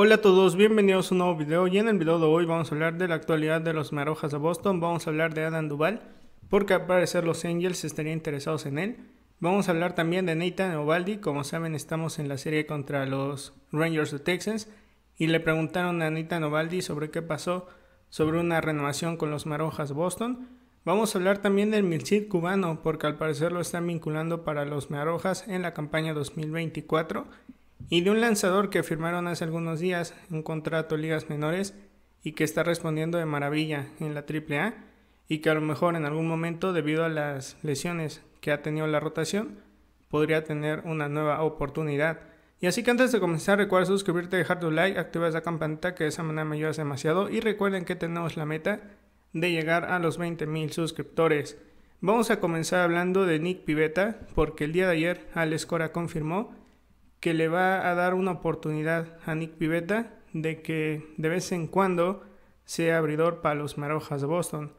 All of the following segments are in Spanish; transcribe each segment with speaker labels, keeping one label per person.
Speaker 1: Hola a todos, bienvenidos a un nuevo video y en el video de hoy vamos a hablar de la actualidad de los Marojas de Boston, vamos a hablar de Adam Duval, porque al parecer los Angels estarían interesados en él, vamos a hablar también de Nathan Ovaldi, como saben estamos en la serie contra los Rangers de Texas y le preguntaron a Nathan Ovaldi sobre qué pasó sobre una renovación con los Marojas de Boston, vamos a hablar también del Milcid cubano, porque al parecer lo están vinculando para los Marojas en la campaña 2024 y de un lanzador que firmaron hace algunos días un contrato ligas menores y que está respondiendo de maravilla en la AAA y que a lo mejor en algún momento debido a las lesiones que ha tenido la rotación podría tener una nueva oportunidad. Y así que antes de comenzar recuerda suscribirte, dejar tu like, activar la campanita que de esa manera me ayudas demasiado y recuerden que tenemos la meta de llegar a los 20.000 suscriptores. Vamos a comenzar hablando de Nick Pivetta porque el día de ayer Alex Cora confirmó que le va a dar una oportunidad a Nick Pivetta de que de vez en cuando sea abridor para los Marojas de Boston.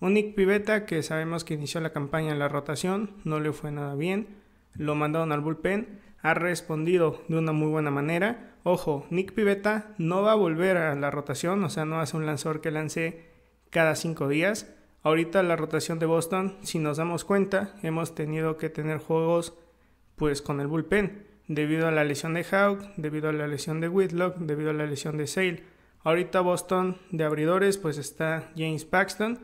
Speaker 1: Un Nick Pivetta que sabemos que inició la campaña en la rotación, no le fue nada bien, lo mandaron al bullpen, ha respondido de una muy buena manera. Ojo, Nick Pivetta no va a volver a la rotación, o sea, no hace un lanzador que lance cada cinco días. Ahorita la rotación de Boston, si nos damos cuenta, hemos tenido que tener juegos pues con el bullpen debido a la lesión de Hawk, debido a la lesión de Whitlock, debido a la lesión de Sale. Ahorita Boston de abridores pues está James Paxton,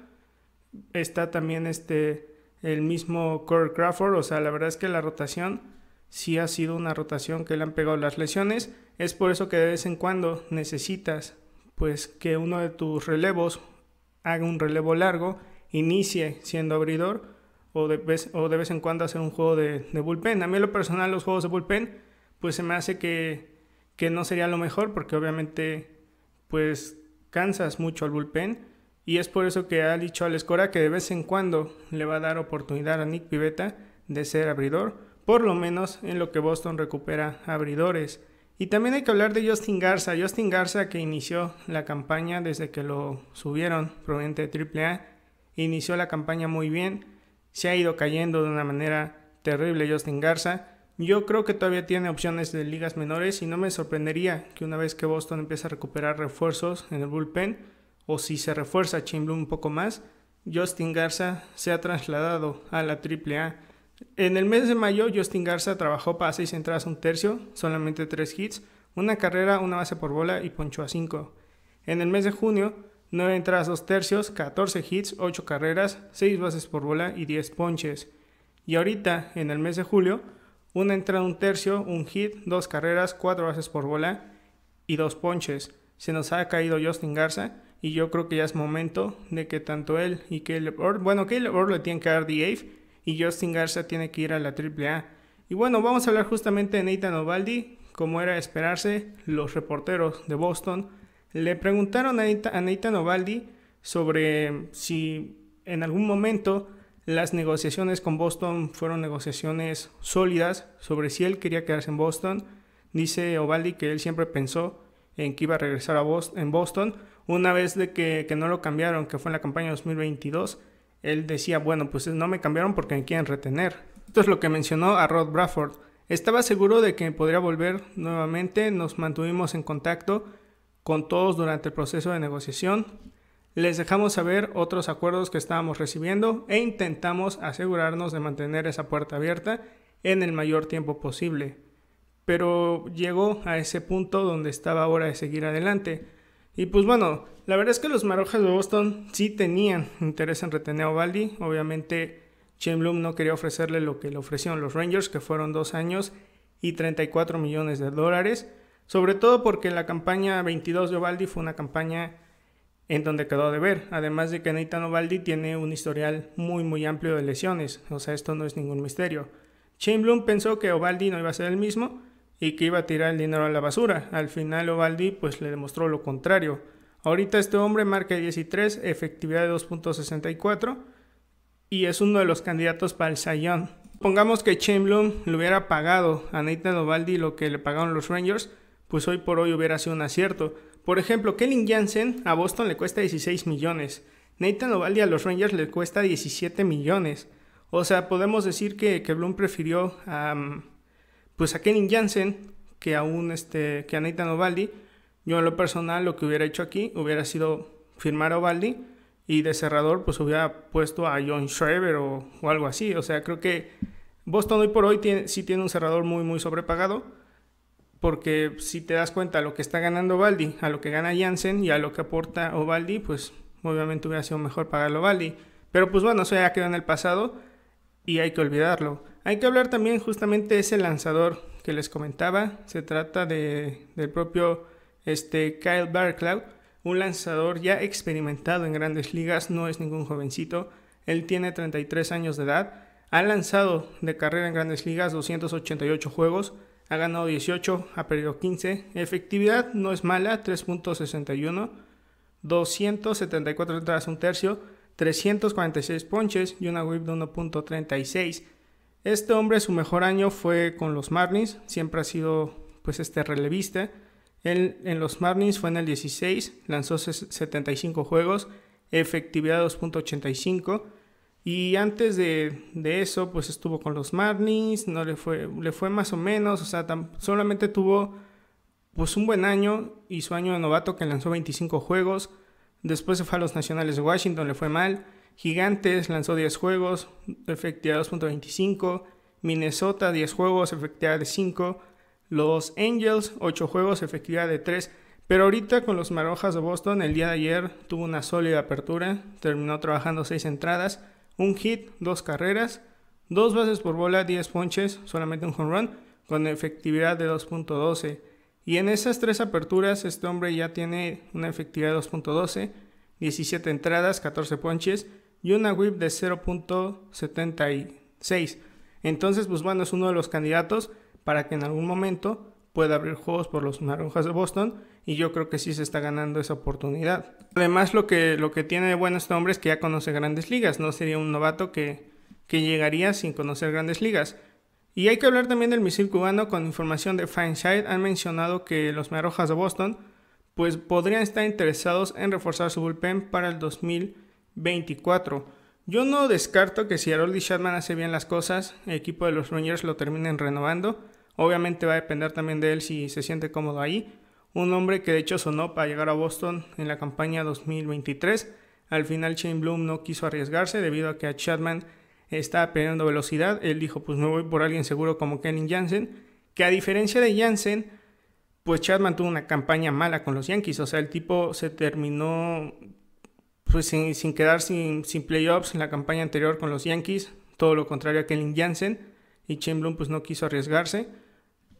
Speaker 1: está también este el mismo core Crawford, o sea, la verdad es que la rotación sí ha sido una rotación que le han pegado las lesiones, es por eso que de vez en cuando necesitas pues que uno de tus relevos haga un relevo largo, inicie siendo abridor o de vez, en cuando hacer un juego de, de, bullpen. A mí lo personal los juegos de bullpen pues se me hace que, que no sería lo mejor porque obviamente pues cansas mucho al bullpen y es por eso que ha dicho al Escora que de vez en cuando le va a dar oportunidad a Nick Pivetta de ser abridor, por lo menos en lo que Boston recupera abridores. Y también hay que hablar de Justin Garza, Justin Garza que inició la campaña desde que lo subieron proveniente de AAA, inició la campaña muy bien, se ha ido cayendo de una manera terrible Justin Garza. Yo creo que todavía tiene opciones de ligas menores y no me sorprendería que una vez que Boston empiece a recuperar refuerzos en el bullpen o si se refuerza Bloom un poco más, Justin Garza se ha trasladado a la AAA. En el mes de mayo Justin Garza trabajó para seis entradas un tercio, solamente tres hits, una carrera, una base por bola y poncho a cinco En el mes de junio 9 entradas, 2 tercios, 14 hits, 8 carreras, 6 bases por bola y 10 ponches. Y ahorita, en el mes de julio, 1 entrada, 1 tercio, 1 hit, 2 carreras, 4 bases por bola y 2 ponches. Se nos ha caído Justin Garza y yo creo que ya es momento de que tanto él y Caleb Orr, bueno, Caleb Orr le tiene que dar DAF y Justin Garza tiene que ir a la AAA. Y bueno, vamos a hablar justamente de Nathan Ovaldi, como era esperarse, los reporteros de Boston le preguntaron a, Nathan Ovaldi sobre si en algún momento las negociaciones con Boston fueron negociaciones sólidas, sobre si él quería quedarse en Boston. Dice Ovaldi que él siempre pensó en que iba a regresar a Boston, en Una vez de que, no lo cambiaron, que fue en la campaña 2022, él decía, bueno, pues no me cambiaron porque me quieren retener. Esto es lo que mencionó a Rod Bradford. Estaba seguro de que podría volver nuevamente, nos mantuvimos en contacto con todos durante el proceso de negociación, les dejamos saber otros acuerdos que estábamos recibiendo e intentamos asegurarnos de mantener esa puerta abierta en el mayor tiempo posible. Pero llegó a ese punto donde estaba hora de seguir adelante. Y pues bueno, la verdad es que los Marojas de Boston sí tenían interés en retener a Ovaldi. Obviamente, Jim Bloom no quería ofrecerle lo que le ofrecieron los Rangers, que fueron dos años y 34 millones de dólares sobre todo porque la campaña 22 de Ovaldi fue una campaña en donde quedó de ver. Además de que Nathan Ovaldi tiene un historial muy muy amplio de lesiones, o sea, esto no es ningún misterio. Shane pensó que Ovaldi no iba a ser el mismo y que iba a tirar el dinero a la basura. Al final Ovaldi pues le demostró lo contrario. Ahorita este hombre marca 13, efectividad de 2.64 y es uno de los candidatos para el Sayón. Pongamos que Shane Bloom le hubiera pagado a Nathan Ovaldi lo que le pagaron los Rangers pues hoy por hoy hubiera sido un acierto. Por ejemplo, Kellen Jansen a Boston le cuesta 16 millones, Nathan Ovaldi a los Rangers le cuesta 17 millones. O sea, podemos decir que, que Bloom prefirió pues a Kellen Jansen que a, este, que a Nathan Ovaldi. Yo en lo personal lo que hubiera hecho aquí hubiera sido firmar a Ovaldi y de cerrador pues hubiera puesto a John Schreiber o, algo así. O sea, creo que Boston hoy por hoy sí tiene un cerrador muy muy sobrepagado porque si te das cuenta lo que está ganando Baldi, a lo que gana Jansen y a lo que aporta Ovaldi, pues obviamente hubiera sido mejor pagarlo Baldi Pero pues bueno, eso ya quedó en el pasado y hay que olvidarlo. Hay que hablar también justamente de ese lanzador que les comentaba. Se trata de, del propio este, Kyle Barclough, un lanzador ya experimentado en grandes ligas, no es ningún jovencito. Él tiene 33 años de edad, ha lanzado de carrera en grandes ligas 288 juegos, ha ganado 18, ha perdido 15. Efectividad no es mala, 3.61, 274 entradas, un tercio, 346 ponches y una whip de 1.36. Este hombre, su mejor año fue con los Marlins, siempre ha sido pues este relevista. Él, en los Marlins fue en el 16, lanzó 75 juegos, efectividad 2.85 y antes de, eso, pues estuvo con los Marlins, no le fue, le fue más o menos, o sea, solamente tuvo pues un buen año y su año de novato que lanzó 25 juegos. Después se fue a los Nacionales de Washington, le fue mal. Gigantes lanzó 10 juegos, efectividad 2.25. Minnesota 10 juegos, efectividad de 5. Los Angels 8 juegos, efectividad de 3. Pero ahorita con los Marojas de Boston, el día de ayer tuvo una sólida apertura, terminó trabajando 6 entradas un hit, dos carreras, dos bases por bola, 10 ponches, solamente un home run, con efectividad de 2.12. Y en esas tres aperturas, este hombre ya tiene una efectividad de 2.12, 17 entradas, 14 ponches y una whip de 0.76. Entonces, pues es uno de los candidatos para que en algún momento ...puede abrir juegos por los Naranjas de Boston y yo creo que sí se está ganando esa oportunidad. Además lo que, lo que tiene de bueno este hombre es que ya conoce grandes ligas, no sería un novato que, que llegaría sin conocer grandes ligas. Y hay que hablar también del misil cubano con información de FineSide Han mencionado que los Marojas de Boston pues podrían estar interesados en reforzar su bullpen para el 2024. Yo no descarto que si Harold y Shatman... hace bien las cosas, el equipo de los Rangers lo terminen renovando. Obviamente va a depender también de él si se siente cómodo ahí. Un hombre que de hecho sonó para llegar a Boston en la campaña 2023. Al final Shane Bloom no quiso arriesgarse debido a que a Chapman estaba perdiendo velocidad. Él dijo, pues me voy por alguien seguro como Kenning Jansen. Que a diferencia de Jansen, pues Chapman tuvo una campaña mala con los Yankees. O sea, el tipo se terminó pues sin, quedar sin, sin, playoffs en la campaña anterior con los Yankees. Todo lo contrario a Kenning Jansen. Y Shane Bloom pues no quiso arriesgarse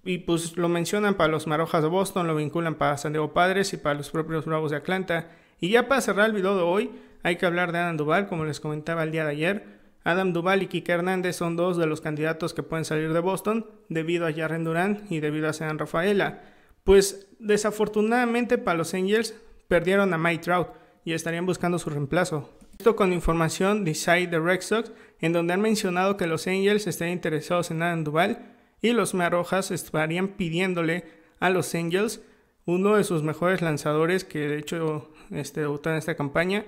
Speaker 1: y pues lo mencionan para los Marojas de Boston, lo vinculan para San Diego Padres y para los propios Bravos de Atlanta. Y ya para cerrar el video de hoy, hay que hablar de Adam Duval, como les comentaba el día de ayer. Adam Duval y Kike Hernández son dos de los candidatos que pueden salir de Boston debido a Jaren Durán y debido a San Rafaela. Pues desafortunadamente para los Angels perdieron a Mike Trout y estarían buscando su reemplazo. Esto con información de Side the Red Sox, en donde han mencionado que los Angels están interesados en Adam Duval y los Marojas estarían pidiéndole a los Angels uno de sus mejores lanzadores que de hecho este, debutó en esta campaña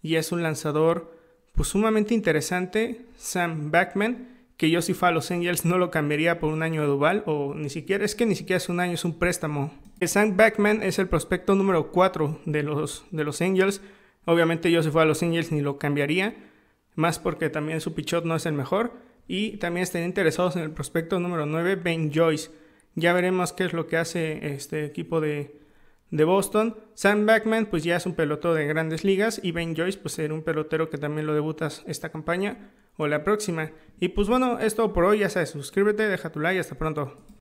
Speaker 1: y es un lanzador pues sumamente interesante, Sam Backman, que yo si fue a los Angels no lo cambiaría por un año de Duval o ni siquiera, es que ni siquiera es un año, es un préstamo. Eh, Sam Backman es el prospecto número 4 de los, de los Angels, obviamente yo si fue a los Angels ni lo cambiaría, más porque también su pichot no es el mejor. Y también estén interesados en el prospecto número 9, Ben Joyce. Ya veremos qué es lo que hace este equipo de, Boston. Sam Backman, pues ya es un pelotero de grandes ligas. Y Ben Joyce, pues será un pelotero que también lo debutas esta campaña o la próxima. Y pues bueno, es todo por hoy. Ya sabes, suscríbete, deja tu like y hasta pronto.